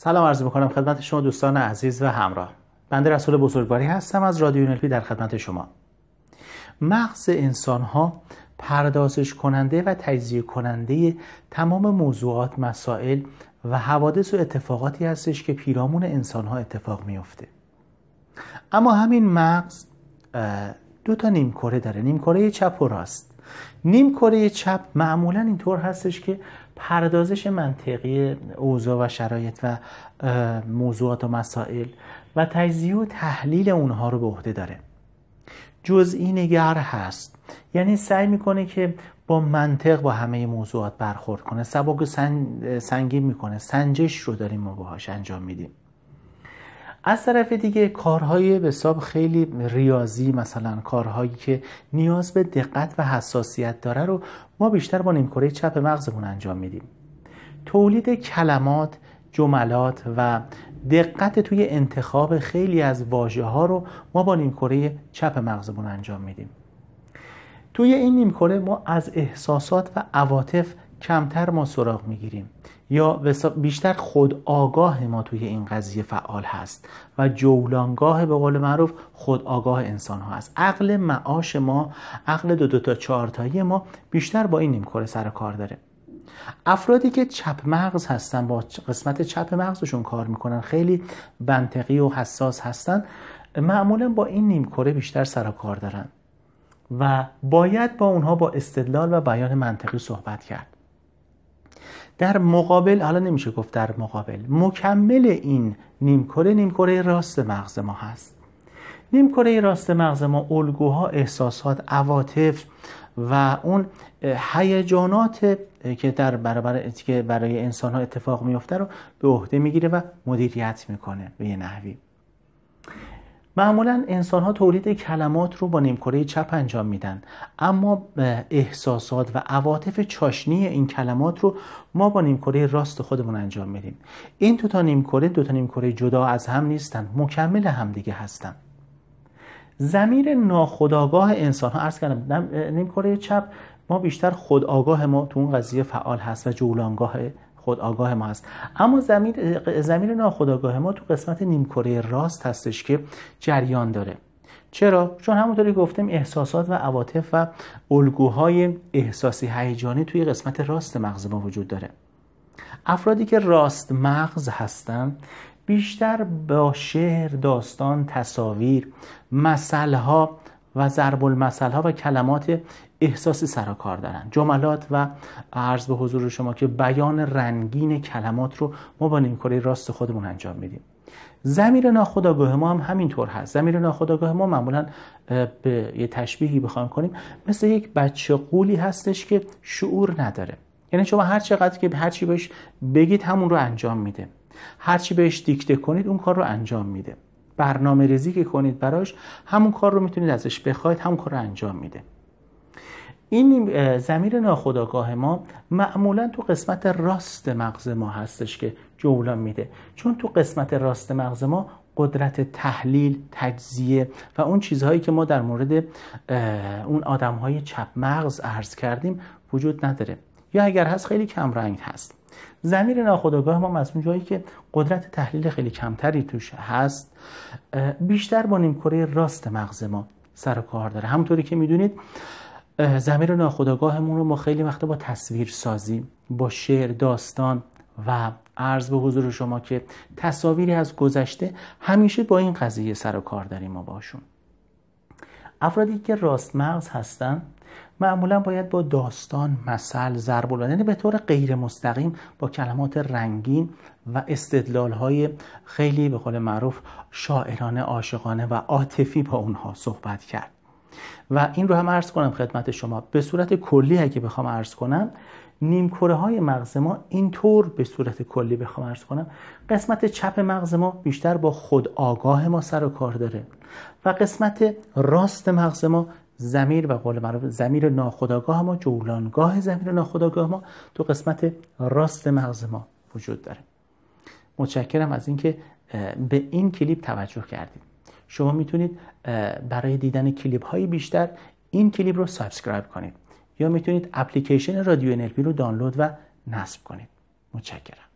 سلام عرض میکنم خدمت شما دوستان عزیز و همراه بنده رسول بزرگواری هستم از رادیو یونلپی در خدمت شما مغز انسان ها پردازش کننده و تجزیه کننده تمام موضوعات مسائل و حوادث و اتفاقاتی هستش که پیرامون انسان ها اتفاق میافته اما همین مغز دو تا نیمکره داره نیمکره چپ و راست نیم کره چپ معمولا اینطور هستش که پردازش منطقی اوضاع و شرایط و موضوعات و مسائل و تجزیه و تحلیل اونها رو به عهده داره جزئی نگر هست یعنی سعی میکنه که با منطق با همه موضوعات برخورد کنه سبک سنگ سنگین میکنه سنجش رو داریم ما باهاش انجام میدیم از طرف دیگه کارهای به حساب خیلی ریاضی مثلا کارهایی که نیاز به دقت و حساسیت داره رو ما بیشتر با نیمکره چپ مغزمون انجام میدیم تولید کلمات جملات و دقت توی انتخاب خیلی از واژه ها رو ما با نیمکره چپ مغزمون انجام میدیم توی این نیمکره ما از احساسات و عواطف کمتر ما سراغ میگیریم یا بیشتر خود آگاه ما توی این قضیه فعال هست و جولانگاه به قول معروف خود آگاه انسان ها هست عقل معاش ما عقل دو دو تا چهارتایی ما بیشتر با این نیمکره سر کار داره افرادی که چپ مغز هستن با قسمت چپ مغزشون کار میکنن خیلی منطقی و حساس هستن معمولا با این نیمکره بیشتر سر کار دارن و باید با اونها با استدلال و بیان منطقی صحبت کرد در مقابل حالا نمیشه گفت در مقابل مکمل این نیمکره نیمکره راست مغز ما هست نیمکره راست مغز ما الگوها احساسات عواطف و اون هیجانات که در برابر برای انسان ها اتفاق میفته رو به عهده میگیره و مدیریت میکنه به یه نحوی معمولا انسان ها تولید کلمات رو با نیمکره چپ انجام میدن اما احساسات و عواطف چاشنی این کلمات رو ما با نیمکره راست خودمون انجام میدیم این دو تا نیمکره دو تا نیمکره جدا از هم نیستن مکمل همدیگه هستن زمیر ناخودآگاه انسان ها عرض کردم نیمکره چپ ما بیشتر خودآگاه ما تو اون قضیه فعال هست و جولانگاه خود آگاه ما هست اما زمین زمین ناخودآگاه ما تو قسمت نیمکره راست هستش که جریان داره چرا چون همونطوری گفتیم احساسات و عواطف و الگوهای احساسی هیجانی توی قسمت راست مغز ما وجود داره افرادی که راست مغز هستن بیشتر با شعر، داستان، تصاویر، مسئله و ضرب المثل ها و کلمات احساسی کار دارن جملات و عرض به حضور شما که بیان رنگین کلمات رو ما با نیمکره راست خودمون انجام میدیم زمیر ناخداگاه ما هم همینطور هست زمیر ناخداگاه ما معمولا به یه تشبیهی بخوام کنیم مثل یک بچه قولی هستش که شعور نداره یعنی شما هر چقدر که هر چی بهش بگید همون رو انجام میده هر چی بهش دیکته کنید اون کار رو انجام میده برنامه ریزی که کنید براش همون کار رو میتونید ازش بخواید همون کار رو انجام میده این زمیر ناخودآگاه ما معمولا تو قسمت راست مغز ما هستش که جولان میده چون تو قسمت راست مغز ما قدرت تحلیل تجزیه و اون چیزهایی که ما در مورد اون آدمهای چپ مغز عرض کردیم وجود نداره یا اگر هست خیلی کم رنگ هست زمیر ناخودآگاه ما از اون جایی که قدرت تحلیل خیلی کمتری توش هست بیشتر با نیمکره راست مغز ما سر و کار داره همونطوری که میدونید زمیر ناخودآگاهمون رو ما خیلی وقتا با تصویر سازی با شعر داستان و عرض به حضور شما که تصاویری از گذشته همیشه با این قضیه سر و کار داریم ما باشون افرادی که راست مغز هستن معمولا باید با داستان، مثل، ضرب یعنی به طور غیر مستقیم با کلمات رنگین و استدلال های خیلی به قول معروف شاعرانه، عاشقانه و عاطفی با اونها صحبت کرد. و این رو هم عرض کنم خدمت شما به صورت کلی اگه بخوام عرض کنم کره های مغز ما اینطور به صورت کلی بخوام ارز کنم قسمت چپ مغز ما بیشتر با خود آگاه ما سر و کار داره و قسمت راست مغز ما زمیر و قول معروف زمیر ناخودآگاه ما جولانگاه زمیر ناخودآگاه ما تو قسمت راست مغز ما وجود داره متشکرم از اینکه به این کلیپ توجه کردید شما میتونید برای دیدن کلیپ های بیشتر این کلیپ رو سابسکرایب کنید یا میتونید اپلیکیشن رادیو NLP رو دانلود و نصب کنید متشکرم